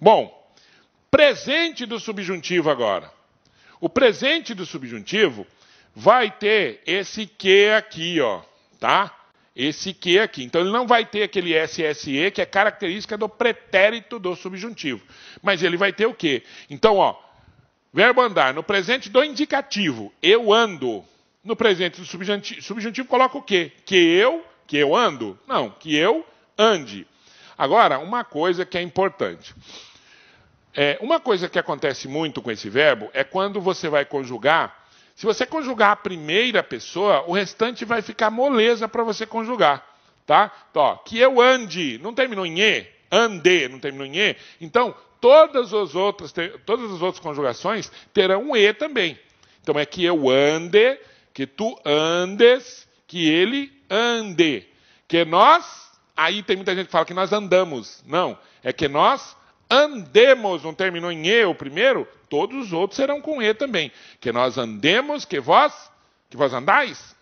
Bom, presente do subjuntivo agora. O presente do subjuntivo vai ter esse que aqui, ó, tá? Esse que aqui. Então ele não vai ter aquele SSE que é característica do pretérito do subjuntivo, mas ele vai ter o que? Então, ó, verbo andar no presente do indicativo, eu ando. No presente do subjuntivo, subjuntivo coloca o que? Que eu, que eu ando? Não, que eu ande. Agora, uma coisa que é importante. É, uma coisa que acontece muito com esse verbo é quando você vai conjugar. Se você conjugar a primeira pessoa, o restante vai ficar moleza para você conjugar. Tá? Então, ó, que eu ande, não terminou em E, ande, não terminou em E. Então, todas as outras, todas as outras conjugações terão um E também. Então, é que eu ande, que tu andes, que ele ande. Que nós, aí tem muita gente que fala que nós andamos. Não, é que nós andemos, não terminou em E o primeiro? Todos os outros serão com E também. Que nós andemos, que vós, que vós andais,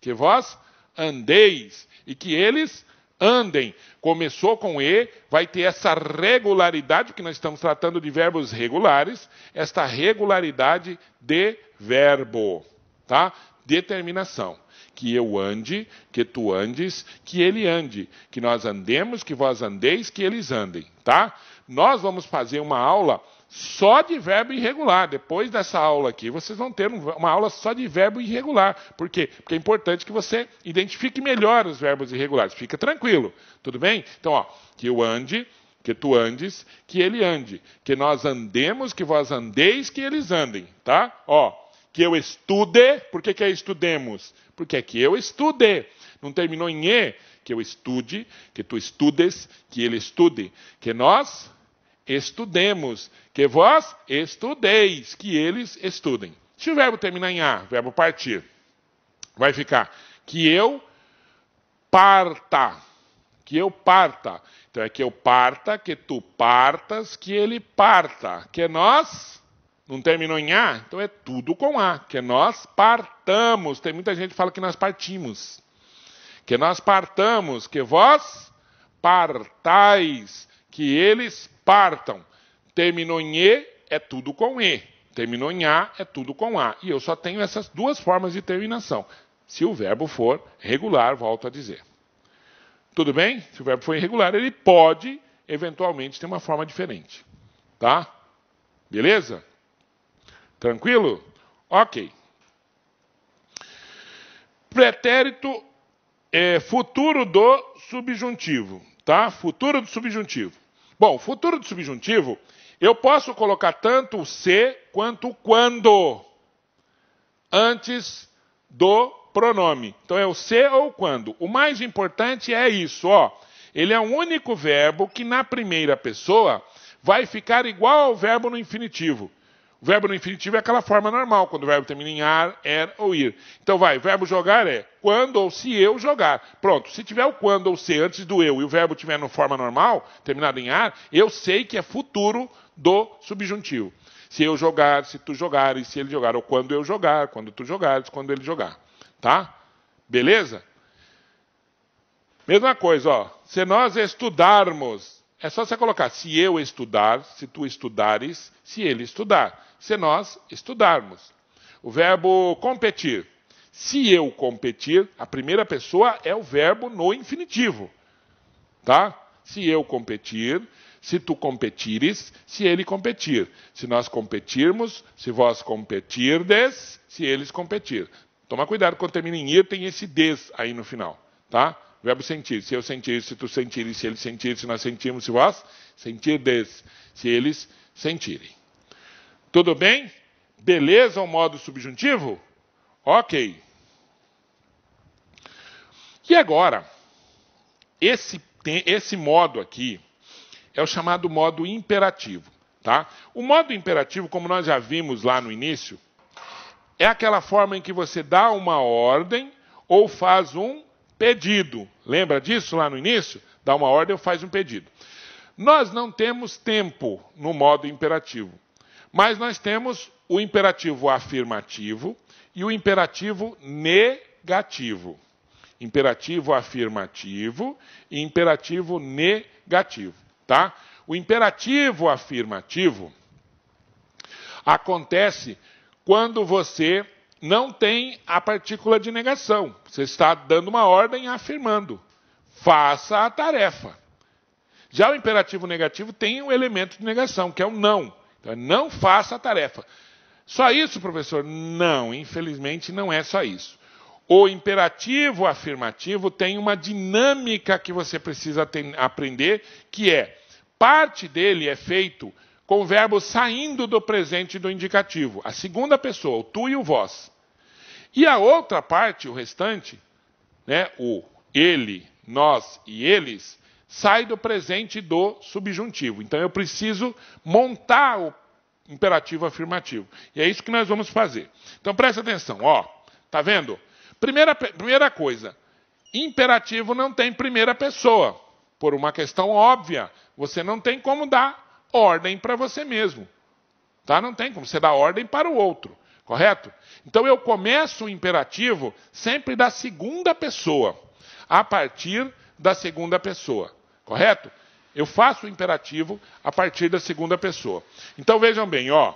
que vós andeis, e que eles andem. Começou com E, vai ter essa regularidade, porque nós estamos tratando de verbos regulares, esta regularidade de verbo, tá? Determinação. Que eu ande, que tu andes, que ele ande. Que nós andemos, que vós andeis, que eles andem, tá? Nós vamos fazer uma aula só de verbo irregular. Depois dessa aula aqui, vocês vão ter uma aula só de verbo irregular. Por quê? Porque é importante que você identifique melhor os verbos irregulares. Fica tranquilo, tudo bem? Então, ó, que eu ande, que tu andes, que ele ande, que nós andemos, que vós andeis, que eles andem, tá? Ó, que eu estude, por que, que é estudemos? Porque é que eu estude. Não terminou em E, que eu estude, que tu estudes, que ele estude, que nós estudemos, que vós estudeis, que eles estudem. Se o verbo terminar em A, verbo partir, vai ficar que eu parta. Que eu parta. Então é que eu parta, que tu partas, que ele parta. Que nós. Não terminou em A? Então é tudo com A. Que nós partamos. Tem muita gente que fala que nós partimos. Que nós partamos, que vós partais, que eles partam. Terminou em E, é tudo com E. Terminou em A, é tudo com A. E eu só tenho essas duas formas de terminação. Se o verbo for regular, volto a dizer. Tudo bem? Se o verbo for irregular, ele pode, eventualmente, ter uma forma diferente. Tá? Beleza? Tranquilo? Ok. Pretérito é, futuro do subjuntivo. Tá? Futuro do subjuntivo. Bom, futuro do subjuntivo, eu posso colocar tanto o se quanto o quando antes do pronome. Então é o se ou quando. O mais importante é isso, ó. Ele é o único verbo que na primeira pessoa vai ficar igual ao verbo no infinitivo. O verbo no infinitivo é aquela forma normal, quando o verbo termina em ar, er ou ir. Então vai, verbo jogar é quando ou se eu jogar. Pronto, se tiver o quando ou se antes do eu e o verbo tiver na forma normal, terminado em ar, eu sei que é futuro do subjuntivo. Se eu jogar, se tu jogares, se ele jogar, ou quando eu jogar, quando tu jogares, quando ele jogar. Tá? Beleza? Mesma coisa, ó. Se nós estudarmos, é só você colocar se eu estudar, se tu estudares, se ele estudar. Se nós estudarmos. O verbo competir. Se eu competir, a primeira pessoa é o verbo no infinitivo. Tá? Se eu competir, se tu competires, se ele competir. Se nós competirmos, se vós competirdes, se eles competir. Toma cuidado quando termina em ir, tem esse des aí no final, tá? Verbo sentir. Se eu sentir, se tu sentires, se ele sentir, se nós sentirmos, se vós sentirdes, se eles sentirem. Tudo bem? Beleza o modo subjuntivo? Ok. E agora, esse, esse modo aqui é o chamado modo imperativo. Tá? O modo imperativo, como nós já vimos lá no início, é aquela forma em que você dá uma ordem ou faz um pedido. Lembra disso lá no início? Dá uma ordem ou faz um pedido. Nós não temos tempo no modo imperativo, mas nós temos o imperativo afirmativo e o imperativo negativo. Imperativo afirmativo e imperativo negativo, tá? O imperativo afirmativo acontece quando você não tem a partícula de negação. Você está dando uma ordem afirmando. Faça a tarefa. Já o imperativo negativo tem um elemento de negação, que é o não. Então, é não faça a tarefa. Só isso, professor? Não, infelizmente não é só isso. O imperativo afirmativo tem uma dinâmica que você precisa aprender, que é parte dele é feito com o verbo saindo do presente do indicativo, a segunda pessoa, o tu e o vós. E a outra parte, o restante, né, o ele, nós e eles, sai do presente do subjuntivo. Então eu preciso montar o imperativo afirmativo. E é isso que nós vamos fazer. Então presta atenção, ó. Tá vendo? Primeira, primeira coisa, imperativo não tem primeira pessoa. Por uma questão óbvia, você não tem como dar ordem para você mesmo. Tá? Não tem como você dar ordem para o outro, correto? Então eu começo o imperativo sempre da segunda pessoa, a partir da segunda pessoa, correto? Eu faço o imperativo a partir da segunda pessoa. Então vejam bem, ó,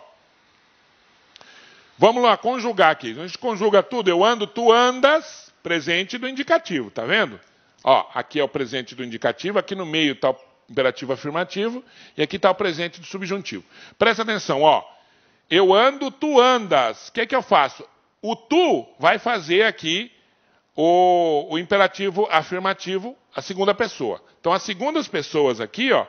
Vamos lá, conjugar aqui. A gente conjuga tudo. Eu ando, tu andas, presente do indicativo, tá vendo? Ó, aqui é o presente do indicativo, aqui no meio está o imperativo afirmativo e aqui está o presente do subjuntivo. Presta atenção, ó. Eu ando, tu andas. O que, é que eu faço? O tu vai fazer aqui o, o imperativo afirmativo, a segunda pessoa. Então, as segundas pessoas aqui, ó,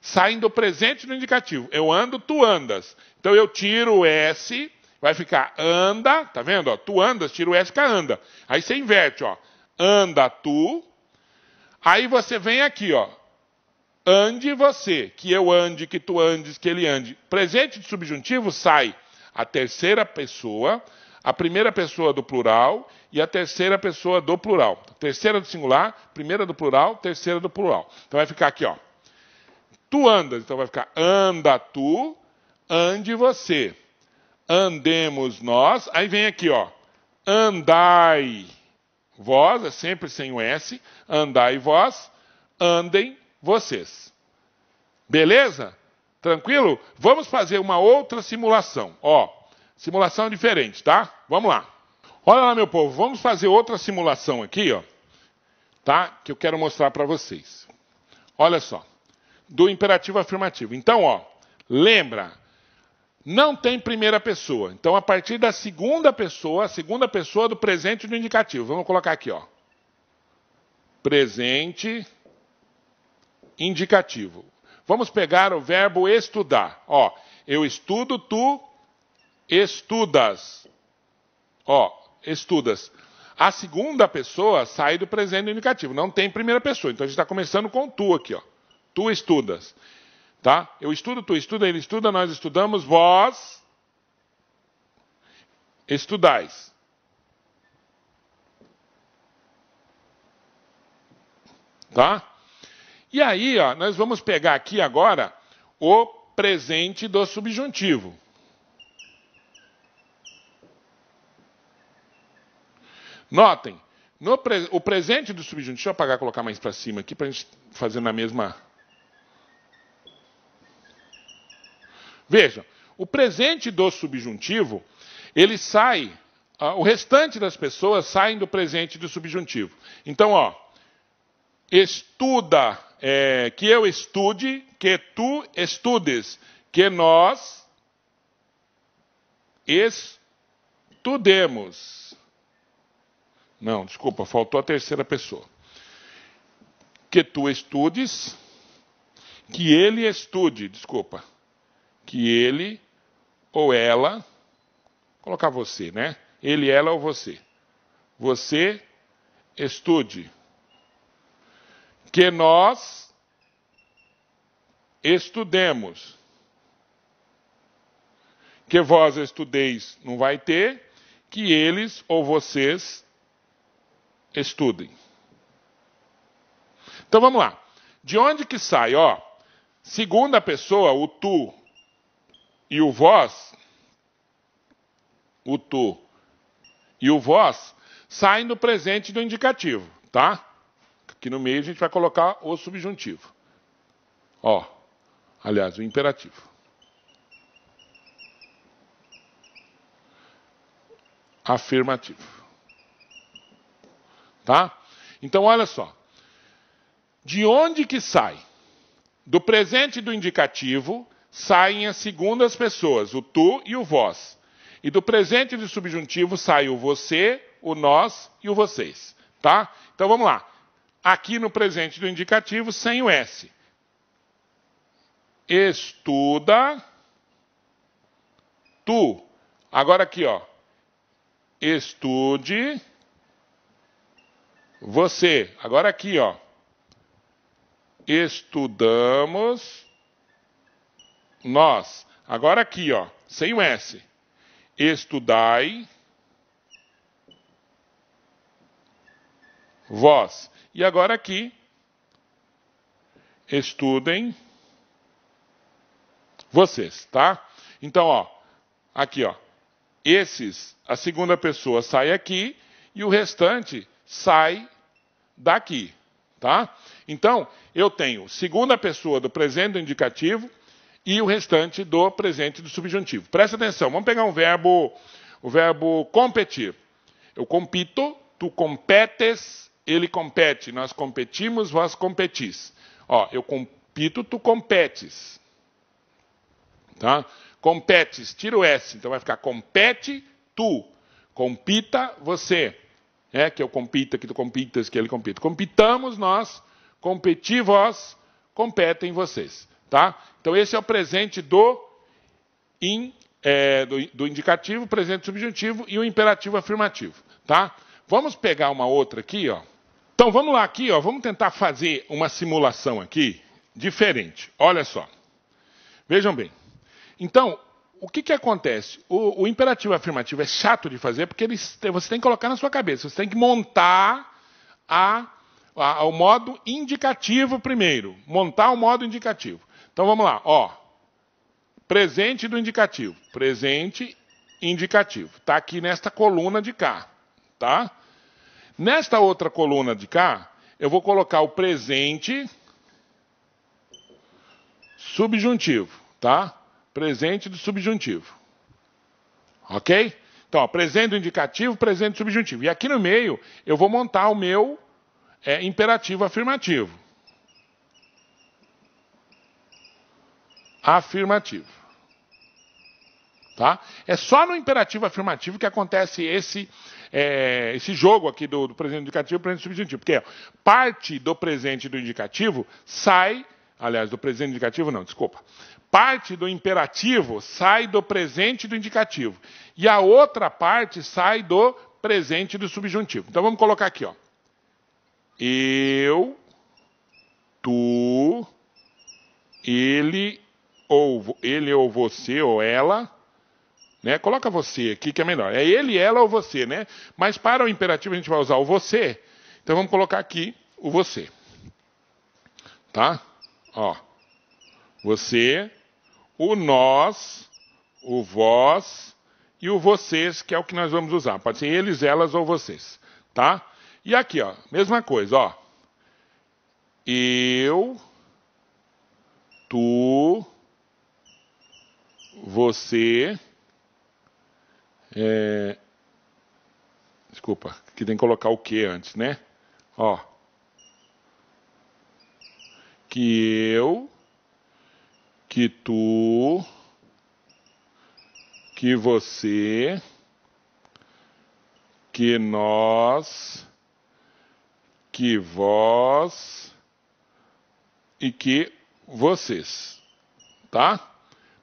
saem do presente do indicativo. Eu ando, tu andas. Então, eu tiro o S Vai ficar anda, tá vendo? Ó, tu andas, tira o S que anda. Aí você inverte, ó. Anda tu. Aí você vem aqui, ó. Ande você, que eu ande, que tu andes, que ele ande. Presente de subjuntivo sai a terceira pessoa, a primeira pessoa do plural e a terceira pessoa do plural. Terceira do singular, primeira do plural, terceira do plural. Então vai ficar aqui, ó. Tu andas, então vai ficar anda tu, ande você andemos nós. Aí vem aqui, ó, andai vós, é sempre sem o S, andai vós, andem vocês. Beleza? Tranquilo? Vamos fazer uma outra simulação. Ó, simulação diferente, tá? Vamos lá. Olha lá, meu povo, vamos fazer outra simulação aqui, ó, tá? Que eu quero mostrar para vocês. Olha só. Do imperativo afirmativo. Então, ó, lembra, não tem primeira pessoa. Então, a partir da segunda pessoa, a segunda pessoa do presente do indicativo. Vamos colocar aqui, ó. Presente indicativo. Vamos pegar o verbo estudar. Ó, eu estudo, tu estudas. Ó, estudas. A segunda pessoa sai do presente do indicativo, não tem primeira pessoa. Então a gente está começando com tu aqui, ó. Tu estudas. Tá? Eu estudo, tu estuda, ele estuda, nós estudamos, vós estudais. Tá? E aí, ó, nós vamos pegar aqui agora o presente do subjuntivo. Notem, pre... o presente do subjuntivo, deixa eu apagar colocar mais para cima aqui para a gente fazer na mesma Vejam, o presente do subjuntivo, ele sai, ah, o restante das pessoas saem do presente do subjuntivo. Então, ó, estuda, é, que eu estude, que tu estudes, que nós estudemos. Não, desculpa, faltou a terceira pessoa. Que tu estudes, que ele estude, desculpa que ele ou ela, colocar você, né? Ele, ela ou você. Você estude. Que nós estudemos. Que vós estudeis não vai ter, que eles ou vocês estudem. Então vamos lá. De onde que sai, ó? Segunda pessoa, o tu, e o vós, o tu e o vós saem do presente do indicativo, tá? Aqui no meio a gente vai colocar o subjuntivo. Ó, aliás, o imperativo. Afirmativo. Tá? Então olha só. De onde que sai? Do presente do indicativo saem as segundas pessoas, o tu e o vós. E do presente de subjuntivo sai o você, o nós e o vocês. Tá? Então vamos lá. Aqui no presente do indicativo, sem o S. Estuda tu. Agora aqui, ó. Estude você. Agora aqui, ó. Estudamos nós, agora aqui, ó, sem o S, estudai vós. E agora aqui, estudem vocês, tá? Então, ó, aqui, ó, esses, a segunda pessoa sai aqui e o restante sai daqui, tá? Então, eu tenho segunda pessoa do presente indicativo, e o restante do presente do subjuntivo. Presta atenção, vamos pegar um verbo, o verbo competir. Eu compito, tu competes, ele compete, nós competimos, vós competis. Ó, eu compito, tu competes. Tá? Competes, tira o S, então vai ficar compete, tu. Compita, você. É, que eu compita, que tu compitas, que ele compita. Compitamos nós, competi vós, competem vocês. Tá? Então, esse é o presente do, in, é, do, do indicativo, presente subjuntivo e o imperativo afirmativo. Tá? Vamos pegar uma outra aqui. Ó. Então, vamos lá aqui. Ó, vamos tentar fazer uma simulação aqui diferente. Olha só. Vejam bem. Então, o que, que acontece? O, o, imperativo afirmativo é chato de fazer porque ele, você tem que colocar na sua cabeça, você tem que montar a, a, o modo indicativo primeiro. Montar o modo indicativo. Então vamos lá, ó. Presente do indicativo. Presente indicativo. Está aqui nesta coluna de cá, tá? Nesta outra coluna de cá, eu vou colocar o presente subjuntivo, tá? Presente do subjuntivo. Ok? Então, ó, presente do indicativo, presente do subjuntivo. E aqui no meio, eu vou montar o meu é, imperativo afirmativo. afirmativo. Tá? É só no imperativo afirmativo que acontece esse, é, esse jogo aqui do, do presente indicativo e presente subjuntivo. Porque parte do presente do indicativo sai, aliás, do presente indicativo não, desculpa. Parte do imperativo sai do presente do indicativo. E a outra parte sai do presente do subjuntivo. Então vamos colocar aqui, ó. Eu, tu, ele, ou ele ou você ou ela, né? Coloca você aqui que é melhor. É ele, ela ou você, né? Mas para o imperativo a gente vai usar o você. Então vamos colocar aqui o você. Tá? Ó. Você, o nós, o vós e o vocês, que é o que nós vamos usar. Pode ser eles, elas ou vocês, tá? E aqui, ó, mesma coisa, ó. Eu, tu, você. É, desculpa, que tem que colocar o que antes, né? Ó. Que eu, que tu, que você, que nós, que vós e que vocês, tá?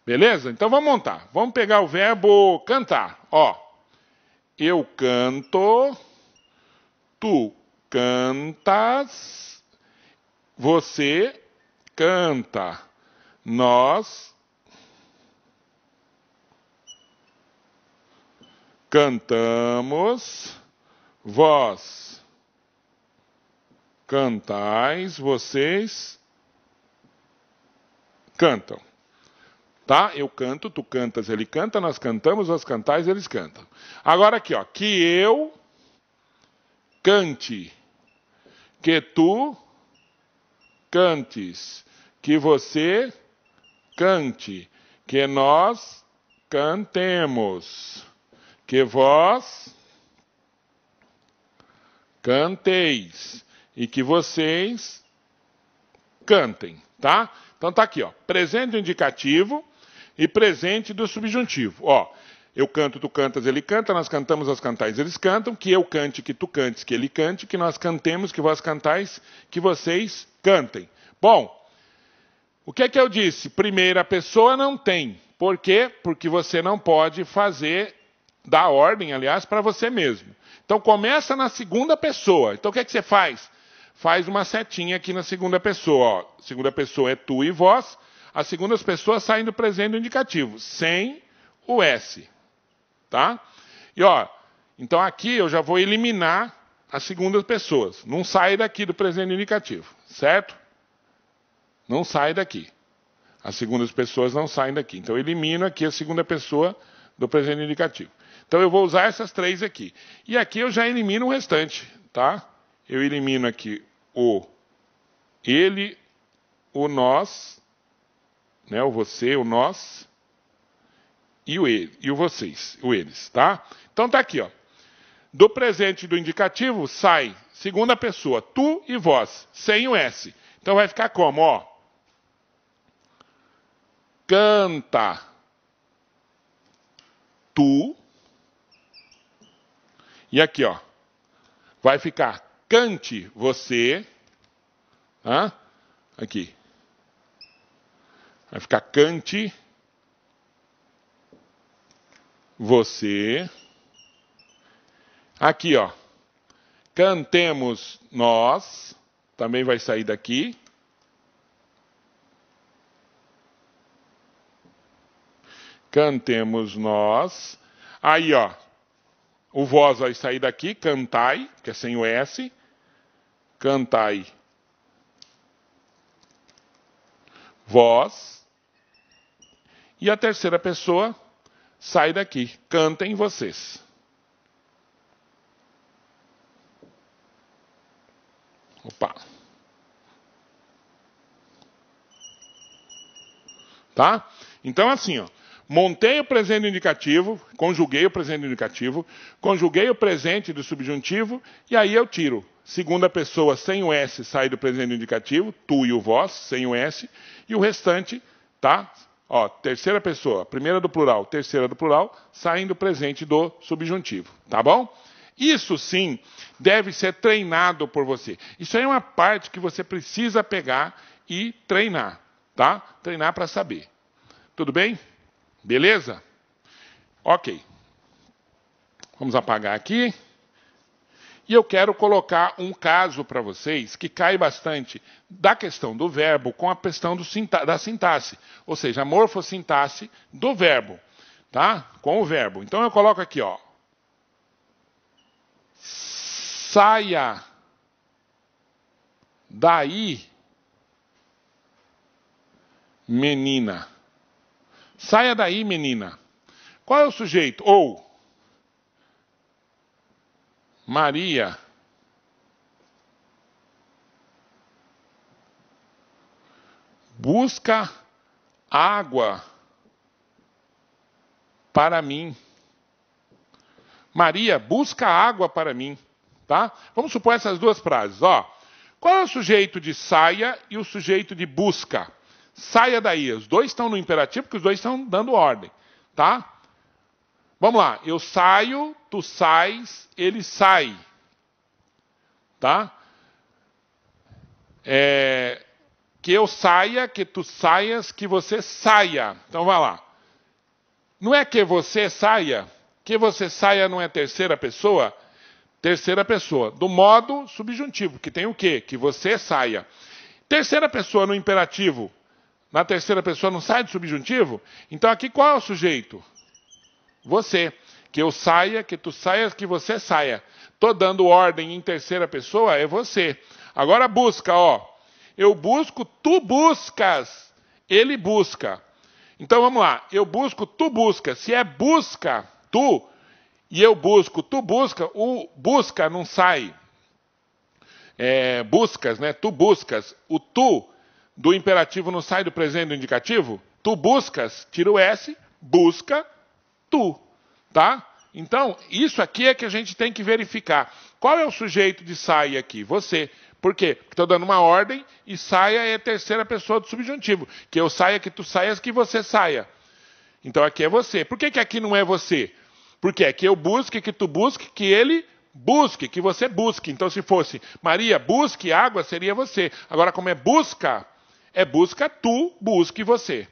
Beleza? Então vamos montar. Vamos pegar o verbo cantar. Ó, eu canto, tu cantas, você canta, nós cantamos, vós cantais, vocês cantam. Tá? Eu canto, tu cantas, ele canta, nós cantamos, nós cantais, eles cantam. Agora aqui, ó, que eu cante, que tu cantes, que você cante, que nós cantemos, que vós canteis e que vocês cantem, tá? Então tá aqui, ó, presente indicativo, e presente do subjuntivo. Ó, eu canto, tu cantas, ele canta, nós cantamos, as cantais, eles cantam, que eu cante, que tu cantes, que ele cante, que nós cantemos, que vós cantais, que vocês cantem. Bom, o que é que eu disse? Primeira pessoa não tem. Por quê? Porque você não pode fazer da ordem, aliás, para você mesmo. Então começa na segunda pessoa. Então o que é que você faz? Faz uma setinha aqui na segunda pessoa. Ó. Segunda pessoa é tu e vós as segundas pessoas saem do presente do indicativo, sem o S. Tá? E ó, então aqui eu já vou eliminar as segundas pessoas. Não sai daqui do presente do indicativo, certo? Não sai daqui. As segundas pessoas não saem daqui. Então eu elimino aqui a segunda pessoa do presente do indicativo. Então eu vou usar essas três aqui. E aqui eu já elimino o restante, tá? Eu elimino aqui o ele, o nós né? O você, o nós e o ele, e o vocês, o eles, tá? Então tá aqui, ó. Do presente do indicativo sai segunda pessoa, tu e vós, sem o s. Então vai ficar como, ó? Canta tu e aqui, ó, vai ficar cante você, tá? aqui, Vai ficar cante. Você. Aqui, ó. Cantemos nós. Também vai sair daqui. Cantemos nós. Aí, ó. O voz vai sair daqui, cantai, que é sem o S. Cantai. Vós. E a terceira pessoa, sai daqui, cantem vocês. Opa. Tá? Então, assim, ó, montei o presente indicativo, conjuguei o presente indicativo, conjuguei o presente do subjuntivo, e aí eu tiro. Segunda pessoa sem o S sai do presente indicativo, tu e o vós, sem o S, e o restante, tá? Ó, terceira pessoa, primeira do plural, terceira do plural, saindo presente do subjuntivo, tá bom? Isso sim deve ser treinado por você. Isso aí é uma parte que você precisa pegar e treinar, tá? Treinar para saber. Tudo bem? Beleza? Ok. Vamos apagar aqui. E eu quero colocar um caso para vocês que cai bastante da questão do verbo com a questão sinta da sintaxe, ou seja, a morfossintaxe do verbo, tá? Com o verbo. Então eu coloco aqui, ó. Saia daí, menina. Saia daí, menina. Qual é o sujeito? Ou Maria. Busca água para mim. Maria, busca água para mim, tá? Vamos supor essas duas frases, ó. Qual é o sujeito de saia e o sujeito de busca? Saia daí, os dois estão no imperativo porque os dois estão dando ordem, tá? Vamos lá, eu saio, tu sais, ele sai. Tá? É, que eu saia, que tu saias, que você saia. Então vai lá. Não é que você saia, que você saia não é terceira pessoa? Terceira pessoa, do modo subjuntivo, que tem o quê? Que você saia. Terceira pessoa no imperativo, na terceira pessoa não sai do subjuntivo? Então aqui qual é o sujeito? Você. Que eu saia, que tu saias, que você saia. Tô dando ordem em terceira pessoa, é você. Agora busca, ó. Eu busco, tu buscas. Ele busca. Então vamos lá. Eu busco, tu busca. Se é busca, tu, e eu busco, tu busca, o busca não sai. É, buscas, né? Tu buscas. O tu do imperativo não sai do presente do indicativo? Tu buscas, tira o S, busca, tu, tá? Então, isso aqui é que a gente tem que verificar. Qual é o sujeito de saia aqui? Você. Por quê? Porque estou dando uma ordem e saia é terceira pessoa do subjuntivo. Que eu saia, que tu saias, que você saia. Então aqui é você. Por que, que aqui não é você? Porque é que eu busque, que tu busque, que ele busque, que você busque. Então se fosse Maria, busque água, seria você. Agora, como é busca, é busca tu, busque você.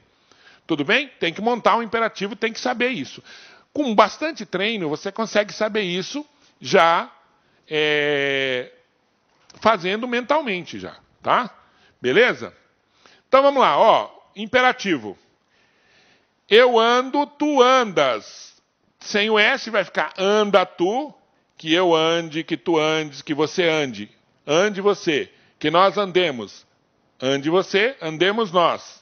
Tudo bem? Tem que montar um imperativo, tem que saber isso. Com bastante treino, você consegue saber isso já é, fazendo mentalmente já, tá? Beleza? Então vamos lá, ó, imperativo. Eu ando, tu andas. Sem o S vai ficar anda tu, que eu ande, que tu andes, que você ande. Ande você, que nós andemos. Ande você, andemos nós.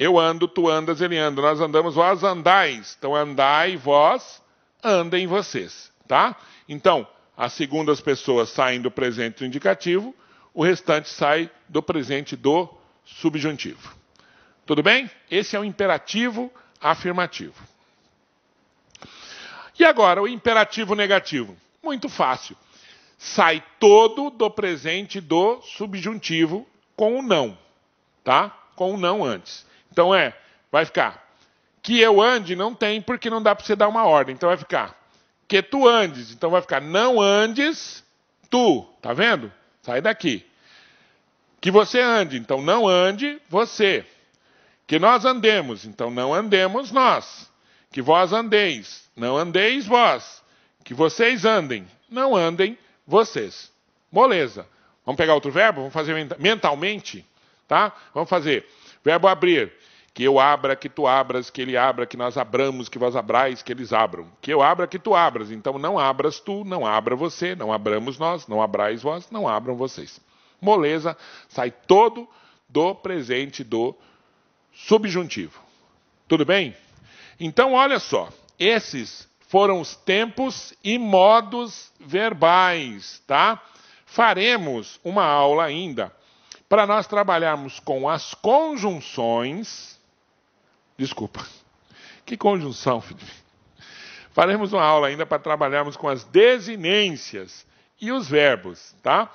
Eu ando, tu andas, ele anda. Nós andamos, vós andais. Então, andai, vós, andem vocês. Tá? Então, as segundas pessoas saem do presente do indicativo, o restante sai do presente do subjuntivo. Tudo bem? Esse é o imperativo afirmativo. E agora, o imperativo negativo. Muito fácil. Sai todo do presente do subjuntivo com o não. Tá? Com o não antes. Então é, vai ficar. Que eu ande não tem, porque não dá para você dar uma ordem. Então vai ficar. Que tu andes. Então vai ficar não andes tu. Tá vendo? Sai daqui. Que você ande. Então não ande você. Que nós andemos. Então não andemos nós. Que vós andeis. Não andeis vós. Que vocês andem. Não andem vocês. Moleza. Vamos pegar outro verbo? Vamos fazer mentalmente? Tá? Vamos fazer. Verbo abrir. Que eu abra, que tu abras, que ele abra, que nós abramos, que vós abrais, que eles abram. Que eu abra, que tu abras. Então não abras tu, não abra você, não abramos nós, não abrais vós, não abram vocês. Moleza sai todo do presente do subjuntivo. Tudo bem? Então olha só, esses foram os tempos e modos verbais, tá? Faremos uma aula ainda para nós trabalharmos com as conjunções. Desculpa. Que conjunção, Felipe? Faremos uma aula ainda para trabalharmos com as desinências e os verbos, tá?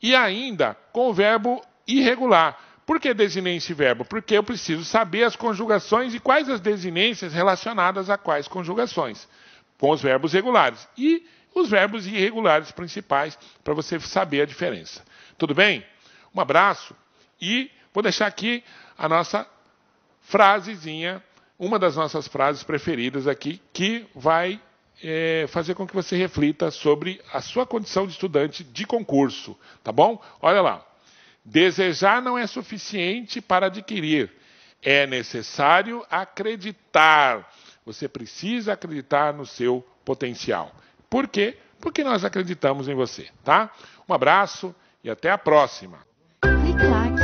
E ainda com o verbo irregular. Por que desinência e verbo? Porque eu preciso saber as conjugações e quais as desinências relacionadas a quais conjugações, com os verbos regulares. E os verbos irregulares principais, para você saber a diferença. Tudo bem? Um abraço e vou deixar aqui a nossa frasezinha, uma das nossas frases preferidas aqui, que vai é, fazer com que você reflita sobre a sua condição de estudante de concurso, tá bom? Olha lá. Desejar não é suficiente para adquirir, é necessário acreditar. Você precisa acreditar no seu potencial. Por quê? Porque nós acreditamos em você, tá? Um abraço e até a próxima. Black